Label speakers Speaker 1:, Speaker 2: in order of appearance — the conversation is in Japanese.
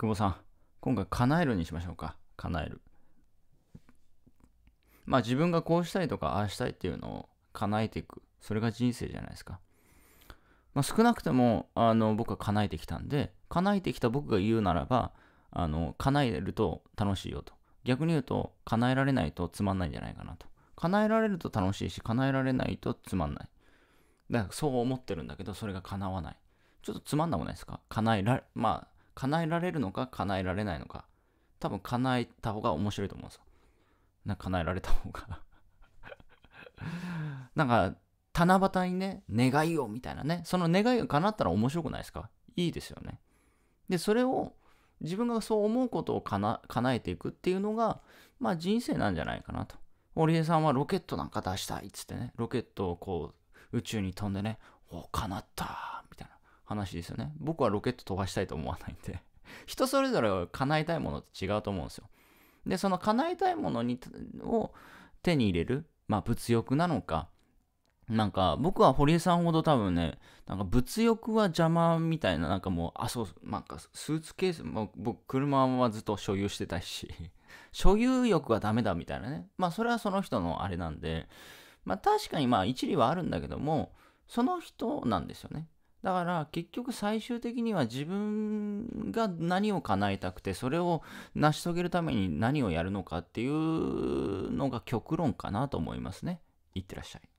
Speaker 1: 久保さん、今回叶えるにしましょうか。叶える。まあ自分がこうしたいとか、ああしたいっていうのを叶えていく。それが人生じゃないですか。まあ、少なくともあの僕は叶えてきたんで、叶えてきた僕が言うならば、あの叶えると楽しいよと。逆に言うと、叶えられないとつまんないんじゃないかなと。叶えられると楽しいし、叶えられないとつまんない。だからそう思ってるんだけど、それが叶わない。ちょっとつまんなくないですか叶えられ、まあ、叶えられるのか叶えられないのか多分叶えた方が面白いと思うんですよ。なんか叶えられた方が なんか七夕にね願いをみたいなねその願いが叶ったら面白くないですかいいですよね。でそれを自分がそう思うことを叶えていくっていうのがまあ人生なんじゃないかなと。堀江さんはロケットなんか出したいっつってねロケットをこう宇宙に飛んでねお叶った話ですよね。僕はロケット飛ばしたいと思わないんで 人それぞれ叶えたいものって違うと思うんですよ。で、その叶えたいものにを手に入れる、まあ物欲なのか、なんか僕は堀江さんほど多分ね、なんか物欲は邪魔みたいな、なんかもう、あ、そう、なんかスーツケース、まあ、僕車はずっと所有してたし 所有欲はダメだみたいなね。まあそれはその人のあれなんで、まあ確かにまあ一理はあるんだけども、その人なんですよね。だから結局最終的には自分が何を叶えたくてそれを成し遂げるために何をやるのかっていうのが極論かなと思いますね。いってらっしゃい。